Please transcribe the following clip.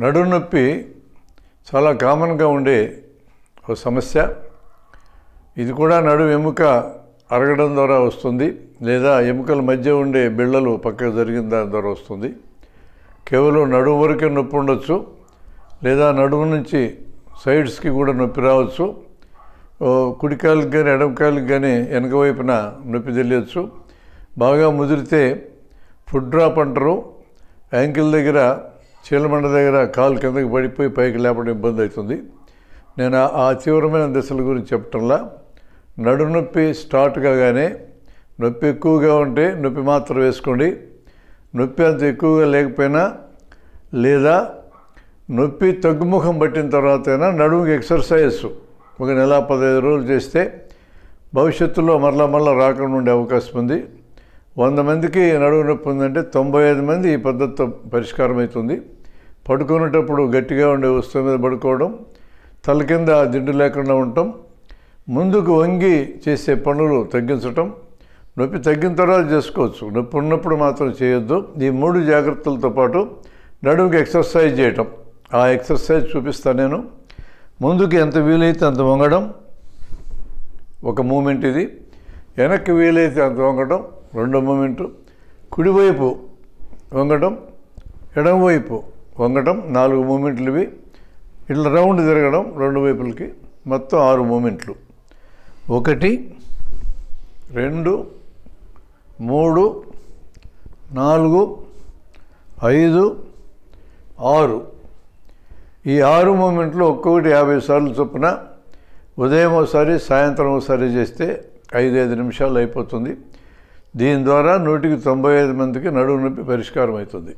నడునొప్పి నొప్పి చాలా కామన్గా ఉండే ఒక సమస్య ఇది కూడా నడు ఎముక అరగడం ద్వారా వస్తుంది లేదా ఎముకల మధ్య ఉండే బిళ్ళలు పక్కకు జరిగిన దాని ద్వారా వస్తుంది కేవలం నడు వరకే నొప్పి ఉండొచ్చు లేదా నడుము నుంచి సైడ్స్కి కూడా నొప్పి రావచ్చు కుడికాయలకు కానీ ఎడమకాయలకు కానీ వెనక వైపున నొప్పి తెలియచ్చు బాగా ముదిరితే ఫుడ్ డ్రాప్ అంటారు యాంకిల్ దగ్గర చీలమండ దగ్గర కాలు కిందకి పడిపోయి పైకి లేపడం ఇబ్బంది అవుతుంది నేను ఆ తీవ్రమైన దశల గురించి చెప్పటంలా నడునొప్పి నొప్పి స్టార్ట్ కాగానే నొప్పి ఎక్కువగా ఉంటే నొప్పి మాత్రం వేసుకోండి నొప్పి అంత ఎక్కువగా లేకపోయినా లేదా నొప్పి తగ్గుముఖం పట్టిన తర్వాత అయినా నడుముకి ఎక్సర్సైజ్ ఒక నెల పదహైదు రోజులు చేస్తే భవిష్యత్తులో మరలా మరలా రాకుండా ఉండే అవకాశం ఉంది వంద మందికి నడువు నొప్పి ఉందంటే తొంభై ఐదు మంది ఈ పద్ధతితో పరిష్కారం అవుతుంది పడుకునేటప్పుడు గట్టిగా ఉండే వస్తువు మీద పడుకోవడం తల కింద దిండు లేకుండా ఉండటం ముందుకు వంగి చేసే పనులు తగ్గించటం నొప్పి తగ్గిన తర్వాత చేసుకోవచ్చు నొప్పి ఉన్నప్పుడు మాత్రం చేయొద్దు ఈ మూడు జాగ్రత్తలతో పాటు నడుముకి ఎక్సర్సైజ్ చేయటం ఆ ఎక్సర్సైజ్ చూపిస్తాను నేను ముందుకు ఎంత వీలైతే అంత వంగడం ఒక మూమెంట్ ఇది వెనక్కి వీలైతే అంత వంగడం రెండో మూమెంటు కుడివైపు వంగటం ఎడమవైపు వంగటం నాలుగు మూమెంట్లు ఇవి ఇట్లా రౌండ్ తిరగడం రెండు వైపులకి మొత్తం ఆరు మూమెంట్లు ఒకటి రెండు మూడు నాలుగు ఐదు ఆరు ఈ ఆరు మూమెంట్లు ఒక్కొక్కటి యాభై సార్లు చొప్పున ఉదయం ఒకసారి సాయంత్రం ఒకసారి చేస్తే ఐదు ఐదు నిమిషాలు అయిపోతుంది దీని ద్వారా నూటికి తొంభై ఐదు మందికి నడువు నొప్పి పరిష్కారం అవుతుంది